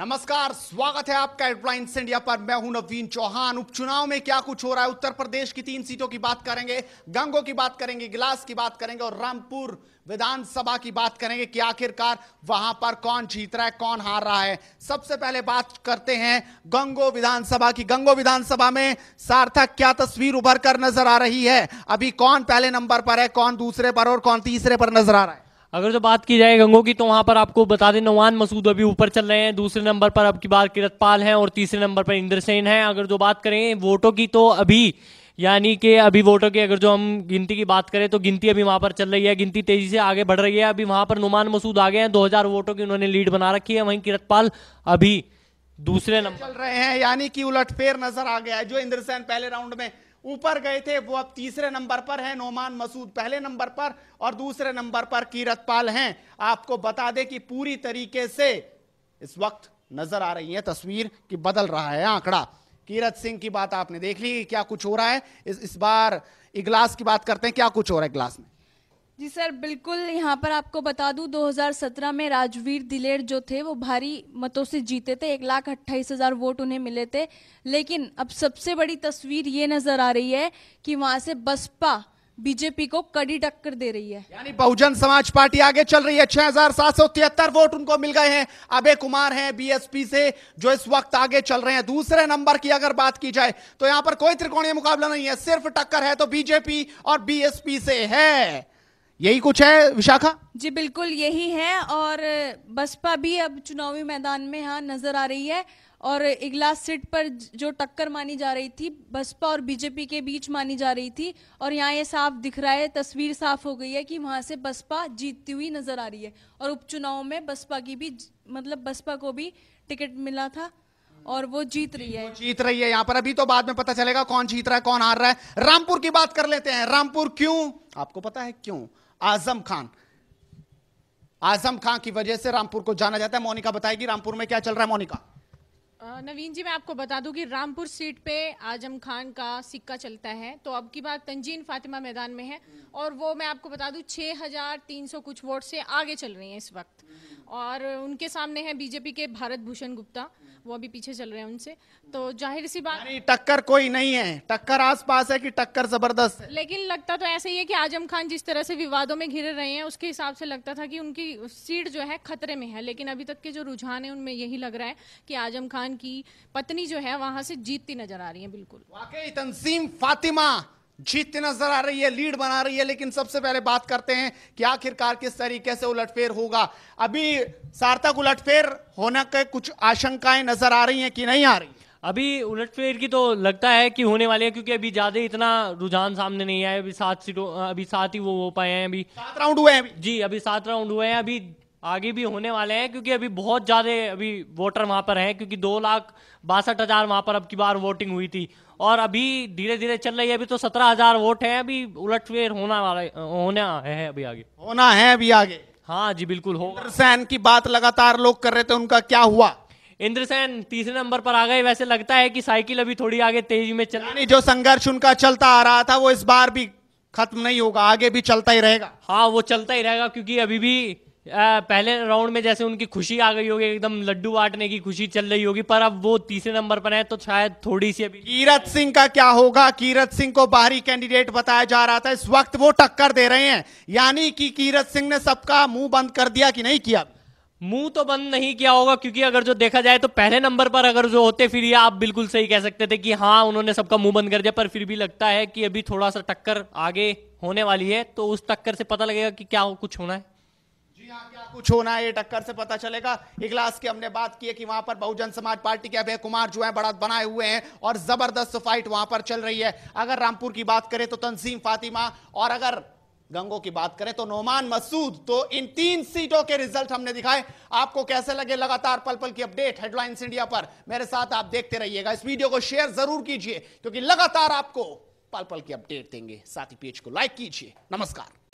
नमस्कार स्वागत है आपका हेडलाइंस इंडिया पर मैं हूं नवीन चौहान उपचुनाव में क्या कुछ हो रहा है उत्तर प्रदेश की तीन सीटों की बात करेंगे गंगो की बात करेंगे गिलास की बात करेंगे और रामपुर विधानसभा की बात करेंगे कि आखिरकार वहां पर कौन जीत रहा है कौन हार रहा है सबसे पहले बात करते हैं गंगो विधानसभा की गंगो विधानसभा में सार्थक क्या तस्वीर उभर कर नजर आ रही है अभी कौन पहले नंबर पर है कौन दूसरे पर और कौन तीसरे पर नजर आ रहा है अगर जो तो बात की जाए गंगो की तो वहां पर आपको बता दें नवान मसूद अभी ऊपर चल रहे हैं दूसरे नंबर पर अब की किरत किरतपाल हैं और तीसरे नंबर पर इंद्रसेन हैं अगर जो बात करें वोटों की तो अभी यानी कि अभी वोटों की अगर जो हम गिनती की बात करें तो गिनती अभी वहां पर चल रही है गिनती तेजी से आगे बढ़ रही है अभी वहाँ पर नुमान मसूद आगे हैं 2000 वोटों की उन्होंने लीड बना रखी है वहीं किरतपाल अभी दूसरे नंबर चल रहे हैं यानी कि उलटफेर नजर आ गया है जो इंद्रसेन पहले राउंड में ऊपर गए थे वो अब तीसरे नंबर पर हैं नोमान मसूद पहले नंबर पर और दूसरे नंबर पर कीरतपाल हैं आपको बता दें कि पूरी तरीके से इस वक्त नजर आ रही है तस्वीर कि बदल रहा है आंकड़ा कीरत सिंह की बात आपने देख ली क्या कुछ हो रहा है इस, इस बार इगलास की बात करते हैं क्या कुछ हो रहा है इगलास में जी सर बिल्कुल यहाँ पर आपको बता दूं 2017 में राजवीर दिलेर जो थे वो भारी मतों से जीते थे एक लाख अट्ठाईस हज़ार वोट उन्हें मिले थे लेकिन अब सबसे बड़ी तस्वीर ये नज़र आ रही है कि वहां से बसपा बीजेपी को कड़ी टक्कर दे रही है यानी बहुजन समाज पार्टी आगे चल रही है छह हजार सात सौ तिहत्तर वोट उनको मिल गए हैं अबे कुमार हैं बीएसपी से जो इस वक्त आगे चल रहे हैं दूसरे नंबर की अगर बात की जाए तो यहाँ पर कोई त्रिकोणीय मुकाबला नहीं है सिर्फ टक्कर है तो बीजेपी और बीएसपी से है यही कुछ है विशाखा जी बिल्कुल यही है और बसपा भी अब चुनावी मैदान में यहाँ नजर आ रही है और इगलास सीट पर जो टक्कर मानी जा रही थी बसपा और बीजेपी के बीच मानी जा रही थी और यहाँ ये साफ दिख रहा है तस्वीर साफ हो गई है कि वहां से बसपा जीतती हुई नजर आ रही है और उपचुनाव में बसपा की भी मतलब बसपा को भी टिकट मिला था और वो जीत रही है जीत रही है यहाँ पर अभी तो बाद में पता चलेगा कौन जीत रहा है कौन हार रहा है रामपुर की बात कर लेते हैं रामपुर क्यों आपको पता है क्यों आजम खान आजम खान की वजह से रामपुर को जाना जाता है मोनिका बताएगी रामपुर में क्या चल रहा है मोनिका नवीन जी मैं आपको बता दूं कि रामपुर सीट पे आजम खान का सिक्का चलता है तो अब की बात तंजीन फातिमा मैदान में है और वो मैं आपको बता दूं 6,300 कुछ वोट से आगे चल रही हैं इस वक्त और उनके सामने है बीजेपी के भारत भूषण गुप्ता वो अभी पीछे चल रहे हैं उनसे तो जाहिर सी बात टक्कर कोई नहीं है टक्कर आसपास है कि टक्कर जबरदस्त है लेकिन लगता तो ऐसे ही है कि आजम खान जिस तरह से विवादों में घिरे रहे हैं उसके हिसाब से लगता था कि उनकी सीट जो है खतरे में है लेकिन अभी तक के जो रुझान है उनमें यही लग रहा है कि आजम खान की पत्नी जो है वहां से जीतती नजर आ रही है बिल्कुल वाकई तनसीम फातिमा जीतती नजर आ रही है लीड बना रही है लेकिन सबसे पहले बात करते हैं कि आखिरकार किस तरीके से उलटफेर होगा अभी सार्थक उलटफेर होने के कुछ आशंकाएं नजर आ रही हैं कि नहीं आ रही अभी उलटफेर की तो लगता है कि होने वाली है क्योंकि अभी ज्यादा इतना रुझान सामने नहीं आया अभी सात सीटों अभी सात ही वो हो पाए हैं अभी सात राउंड हुए हैं जी अभी सात राउंड हुए हैं अभी आगे भी होने वाले हैं क्योंकि अभी बहुत ज़्यादा अभी वोटर वहाँ पर हैं क्योंकि दो लाख बासठ हज़ार वहाँ पर अब की बार वोटिंग हुई थी और अभी धीरे धीरे चल रही है अभी तो सत्रह हज़ार वोट हैं अभी उलटफेर होना वाला होना है अभी आगे होना है अभी आगे हाँ जी बिल्कुल हो सैन की बात लगातार लोग कर रहे थे उनका क्या हुआ इंद्र सेन तीसरे नंबर पर आ गए वैसे लगता है कि साइकिल अभी थोड़ी आगे तेजी में चल जो संघर्ष उनका चलता आ रहा था वो इस बार भी खत्म नहीं होगा आगे भी चलता ही रहेगा हाँ वो चलता ही रहेगा क्योंकि अभी भी आ, पहले राउंड में जैसे उनकी खुशी आ गई होगी एकदम लड्डू बांटने की खुशी चल रही होगी पर अब वो तीसरे नंबर पर है तो शायद थोड़ी सी अभी कीरत सिंह का क्या होगा कीरत सिंह को बाहरी कैंडिडेट बताया जा रहा था इस वक्त वो टक्कर दे रहे हैं यानी कि कीरत सिंह ने सबका मुंह बंद कर दिया कि नहीं किया मुंह तो बंद नहीं किया होगा क्योंकि अगर जो देखा जाए तो पहले नंबर पर अगर जो होते फिर ये आप बिल्कुल सही कह सकते थे कि हाँ उन्होंने सबका मुंह बंद कर दिया पर फिर भी लगता है कि अभी थोड़ा सा टक्कर आगे होने वाली है तो उस टक्कर से पता लगेगा कि क्या कुछ होना है कुछ होना है ये टक्कर से पता चलेगा इगलास की हमने बात की है कि वहां पर बहुजन समाज पार्टी के अभय कुमार जो है बड़ा बनाए हुए हैं और जबरदस्त फाइट वहां पर चल रही है अगर रामपुर की बात करें तो तंजीम फातिमा और अगर गंगो की बात करें तो नोमान मसूद तो इन तीन सीटों के रिजल्ट हमने दिखाए आपको कैसे लगे लगातार पल पल की अपडेट हेडलाइंस इंडिया पर मेरे साथ आप देखते रहिएगा इस वीडियो को शेयर जरूर कीजिए क्योंकि लगातार आपको पल पल की अपडेट देंगे साथ ही पेज को लाइक कीजिए नमस्कार